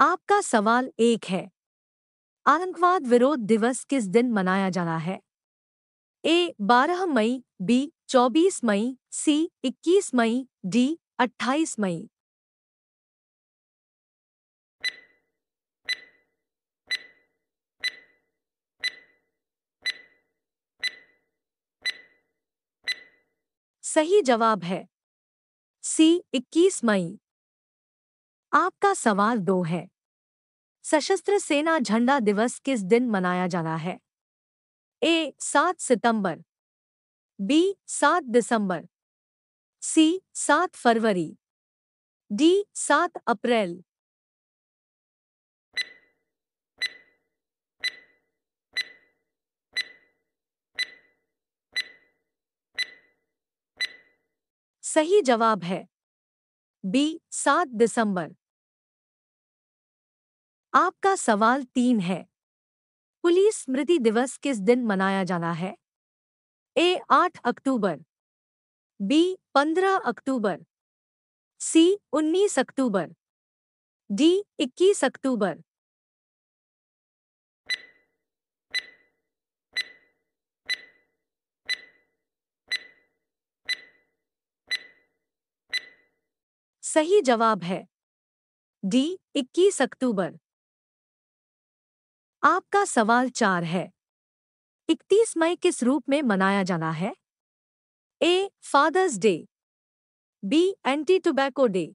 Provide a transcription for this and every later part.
आपका सवाल एक है आतंकवाद विरोध दिवस किस दिन मनाया जाना है ए 12 मई बी 24 मई सी 21 मई डी 28 मई सही जवाब है सी 21 मई आपका सवाल दो है सशस्त्र सेना झंडा दिवस किस दिन मनाया जाना है ए सात सितंबर बी सात दिसंबर सी सात फरवरी डी सात अप्रैल सही जवाब है बी सात दिसंबर आपका सवाल तीन है पुलिस स्मृति दिवस किस दिन मनाया जाना है ए आठ अक्टूबर बी पंद्रह अक्टूबर सी उन्नीस अक्टूबर डी इक्कीस अक्टूबर सही जवाब है डी 21 अक्टूबर आपका सवाल चार है इकतीस मई किस रूप में मनाया जाना है A fathers day B anti tobacco day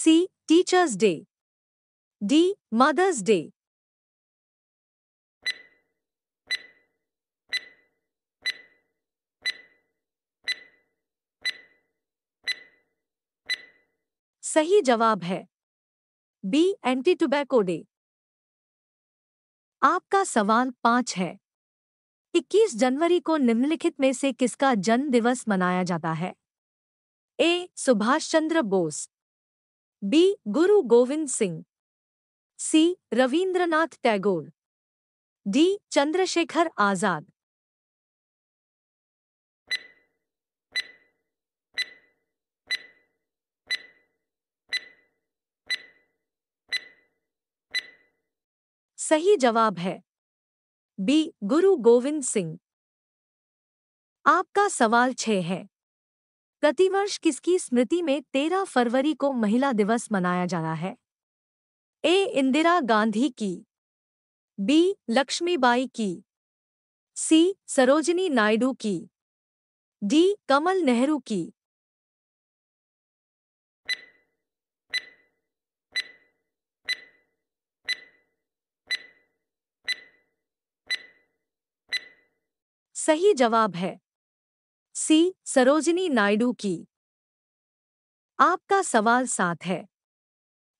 C teachers day D mothers day सही जवाब है बी एंटी टोबैको डे आपका सवाल पांच है 21 जनवरी को निम्नलिखित में से किसका जन्म दिवस मनाया जाता है A Subhash Chandra Bose B Guru Gobind Singh C Rabindranath Tagore D Chandrashekhar Azad सही जवाब है बी गुरु गोविंद सिंह आपका सवाल छह है प्रतिवर्ष किसकी स्मृति में तेरह फरवरी को महिला दिवस मनाया जाना है ए इंदिरा गांधी की बी लक्ष्मीबाई की सी सरोजनी नायडू की डी कमल नेहरू की सही जवाब है सी सरोजिनी नायडू की आपका सवाल सात है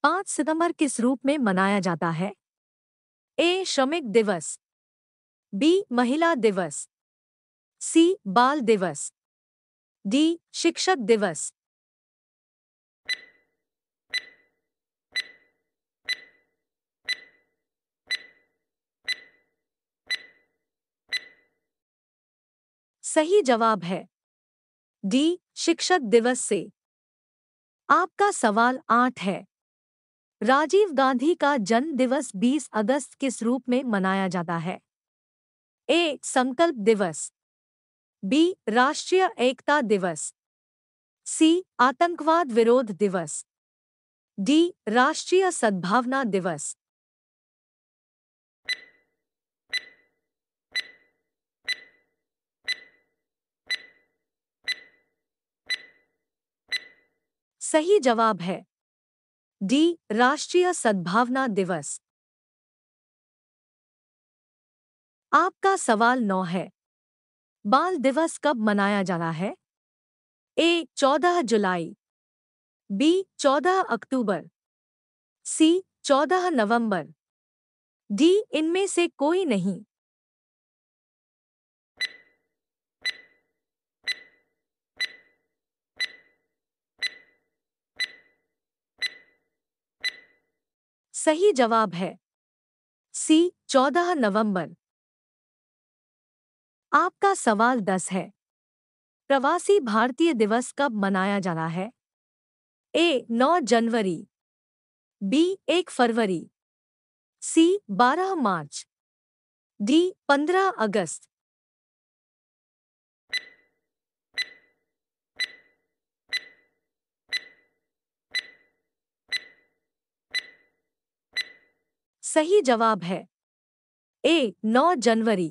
पांच सितंबर किस रूप में मनाया जाता है ए श्रमिक दिवस बी महिला दिवस सी बाल दिवस डी शिक्षक दिवस सही जवाब है डी शिक्षक दिवस से आपका सवाल आठ है राजीव गांधी का जन्म दिवस 20 अगस्त किस रूप में मनाया जाता है ए संकल्प दिवस बी राष्ट्रीय एकता दिवस सी आतंकवाद विरोध दिवस डी राष्ट्रीय सद्भावना दिवस सही जवाब है डी राष्ट्रीय सद्भावना दिवस आपका सवाल नौ है बाल दिवस कब मनाया जाना है ए चौदह जुलाई बी चौदह अक्टूबर सी चौदह नवंबर डी इनमें से कोई नहीं सही जवाब है सी 14 नवंबर आपका सवाल दस है प्रवासी भारतीय दिवस कब मनाया जाना है ए नौ जनवरी बी एक फरवरी सी बारह मार्च डी पंद्रह अगस्त सही जवाब है ए 9 जनवरी